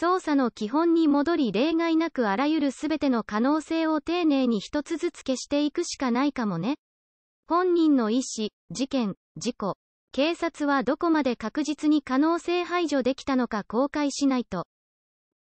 捜査の基本に戻り例外なくあらゆる全ての可能性を丁寧に一つずつ消していくしかないかもね。本人の意思、事件、事故、警察はどこまで確実に可能性排除できたのか公開しないと。